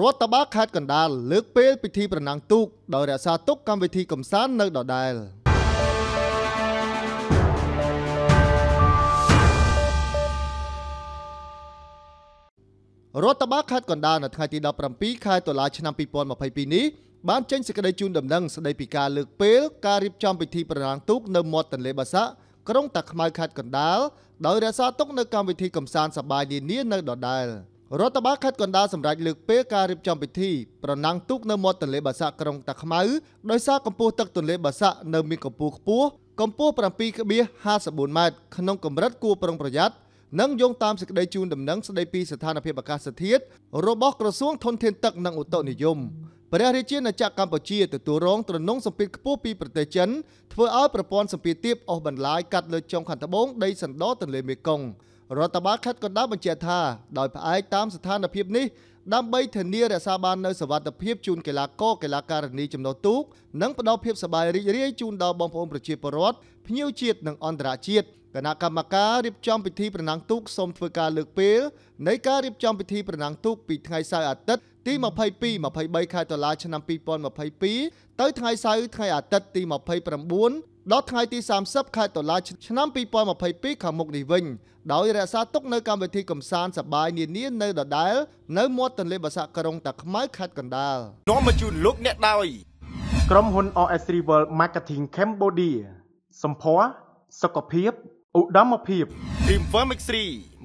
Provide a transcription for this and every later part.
រដ្ឋបាលខេត្តកណ្ដាលលើកពេលពិធីប្រណាំងទូកដោយរក្សាទុកកម្មវិធីកំសាន្តនៅដដែលរដ្ឋបាលខេត្តកណ្ដាលនៅថ្ងៃទី17ខែតុលាឆ្នាំ2022នេះបានចេញសេចក្តីជូនដំណឹងស្តីពីការលើកពេលការរៀបចំពិធីប្រណាំងទូកនៅមាត់ទន្លេបាសាក់ក្រុងតាខ្មៅខេត្តកណ្ដាលដោយរក្សាទុកនៅកម្មវិធីកំសាន្តសប្បាយនានានៅដដែល។រដ្ឋបាលខេត្តកណ្ដាលសម្រេចលើកពេលការរៀបចំពិធីប្រណាំងទូកនៅមាត់ទន្លេបាសាក់ក្រុងតាខ្មៅដោយសារកម្ពស់ទឹកទន្លេបាសាក់នៅមានកម្ពស់ខ្ពស់កម្ពស់7.54ម៉ែត្រក្នុងកម្រិតគួរប្រុងប្រយ័ត្ននិងយោងតាមសេចក្តីជូនដំណឹងស្តីពីស្ថានភាពអាកាសធាតុរបស់ក្រសួងធនធានទឹកនិងឧតុនិយមព្រះរាជាណាចក្រកម្ពុជាទទួលរងទ្រនងសម្ពាធខ្ពស់ពីប្រទេសចិនធ្វើឲ្យប្រព័ន្ធសម្ពាធទាបអស់បន្លាយកាត់លើចុងខាងត្បូងដីសណ្ដោទន្លេមេគង្គរដ្ឋបាលខេត្តកណ្ដាលបញ្ជាក់ថាដោយផ្អែកតាមស្ថានភាពនេះដើម្បីធានារក្សាបាននូវសវត្ថភាពជូនកីឡាករកីឡាការិនីចំណុះទូកនិងផ្ដល់ភាពសប្បាយរីករាយជូនដល់បងប្អូនប្រជាពលរដ្ឋភ្ញៀវជាតិនិងអន្តរជាតិគណៈកម្មការរៀបចំពិធីប្រណាំងទូកសូមធ្វើការលើកពេល នៃការរៀបចំពិធីប្រណាំងទូកពីថ្ងៃសៅរ៍អាទិត្យទី22 23ខែតុលាឆ្នាំ2022ទៅថ្ងៃសៅរ៍ថ្ងៃអាទិត្យទី29ដល់ថ្ងៃទី30ខែតុលាឆ្នាំ2022ខាងមុខនេះវិញដោយរក្សាទុកនៅកម្មវិធីកំសាន្តសប្បាយនានានៅដដែលនៅមាត់ទន្លេបាសាក់ក្រុងតាខ្មៅខេត្តកណ្ដាលនាំមកជូនលោកអ្នកដោយក្រុមហ៊ុន OS Rival Marketing Cambodia សម្ភារសុខភាពឧត្តមភាព Dreamwear Mix3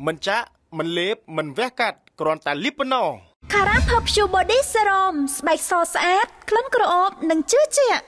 មិនចាក់មិនលេបមិនវះកាត់គ្រាន់តែលីបប៉ុណ្ណោះ Cara Perfume Body Serum ស្បែកសស្អាតក្លិនក្រអូបនិងជឿជាក់